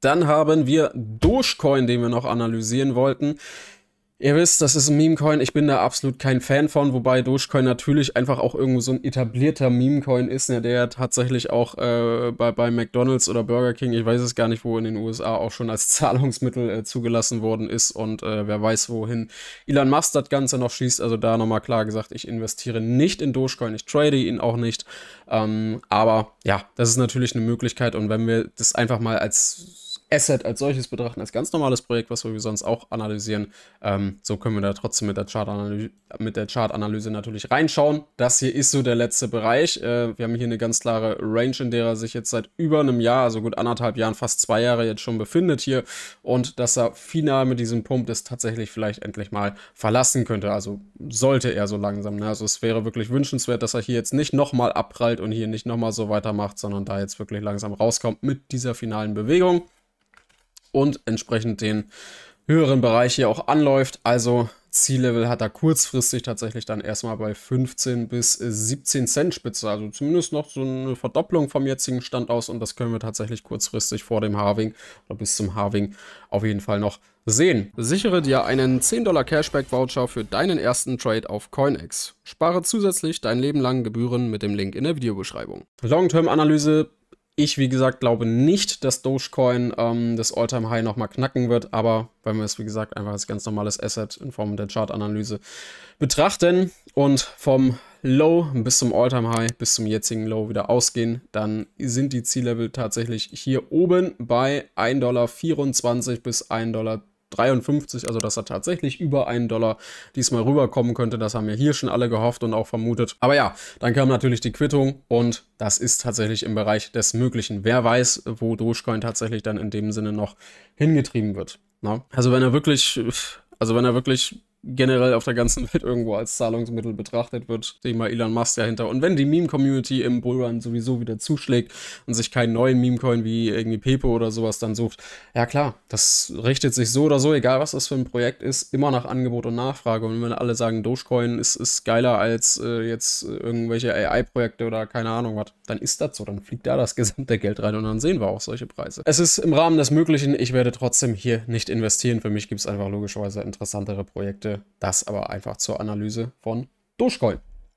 Dann haben wir Dogecoin, den wir noch analysieren wollten. Ihr wisst, das ist ein Meme-Coin. Ich bin da absolut kein Fan von, wobei Dogecoin natürlich einfach auch irgendwo so ein etablierter Meme-Coin ist, ne, der tatsächlich auch äh, bei, bei McDonalds oder Burger King, ich weiß es gar nicht, wo in den USA auch schon als Zahlungsmittel äh, zugelassen worden ist und äh, wer weiß, wohin Elon Musk das Ganze noch schießt. Also da nochmal klar gesagt, ich investiere nicht in Dogecoin, ich trade ihn auch nicht. Ähm, aber ja, das ist natürlich eine Möglichkeit und wenn wir das einfach mal als Asset als solches betrachten, als ganz normales Projekt, was wir sonst auch analysieren. Ähm, so können wir da trotzdem mit der Chartanalyse Chart natürlich reinschauen. Das hier ist so der letzte Bereich. Äh, wir haben hier eine ganz klare Range, in der er sich jetzt seit über einem Jahr, also gut anderthalb Jahren, fast zwei Jahre jetzt schon befindet hier. Und dass er final mit diesem Punkt das tatsächlich vielleicht endlich mal verlassen könnte. Also sollte er so langsam. Ne? Also es wäre wirklich wünschenswert, dass er hier jetzt nicht nochmal abprallt und hier nicht nochmal so weitermacht, sondern da jetzt wirklich langsam rauskommt mit dieser finalen Bewegung und entsprechend den höheren Bereich hier auch anläuft. Also Ziellevel hat er kurzfristig tatsächlich dann erstmal bei 15 bis 17 Cent Spitze. Also zumindest noch so eine Verdopplung vom jetzigen Stand aus. Und das können wir tatsächlich kurzfristig vor dem Harving oder bis zum Harving auf jeden Fall noch sehen. Sichere dir einen 10 Dollar Cashback Voucher für deinen ersten Trade auf CoinEx. Spare zusätzlich dein Leben lang Gebühren mit dem Link in der Videobeschreibung. Long-Term Analyse ich, wie gesagt, glaube nicht, dass Dogecoin ähm, das time high nochmal knacken wird, aber wenn wir es, wie gesagt, einfach als ganz normales Asset in Form der Chart-Analyse betrachten und vom Low bis zum all time high bis zum jetzigen Low wieder ausgehen, dann sind die Ziellevel tatsächlich hier oben bei 1,24 Dollar bis 1,30 Dollar. 53, also dass er tatsächlich über einen Dollar diesmal rüberkommen könnte. Das haben wir hier schon alle gehofft und auch vermutet. Aber ja, dann kam natürlich die Quittung und das ist tatsächlich im Bereich des Möglichen. Wer weiß, wo Dogecoin tatsächlich dann in dem Sinne noch hingetrieben wird. Na? Also wenn er wirklich, also wenn er wirklich generell auf der ganzen Welt irgendwo als Zahlungsmittel betrachtet wird. Steh mal Elon Musk dahinter. Und wenn die Meme-Community im Bullrun sowieso wieder zuschlägt und sich keinen neuen Meme-Coin wie irgendwie Pepe oder sowas dann sucht, ja klar, das richtet sich so oder so, egal was das für ein Projekt ist, immer nach Angebot und Nachfrage. Und wenn alle sagen, Dogecoin ist, ist geiler als äh, jetzt äh, irgendwelche AI-Projekte oder keine Ahnung was, dann ist das so. Dann fliegt da das gesamte Geld rein und dann sehen wir auch solche Preise. Es ist im Rahmen des Möglichen, ich werde trotzdem hier nicht investieren. Für mich gibt es einfach logischerweise interessantere Projekte das aber einfach zur Analyse von Dogecoin.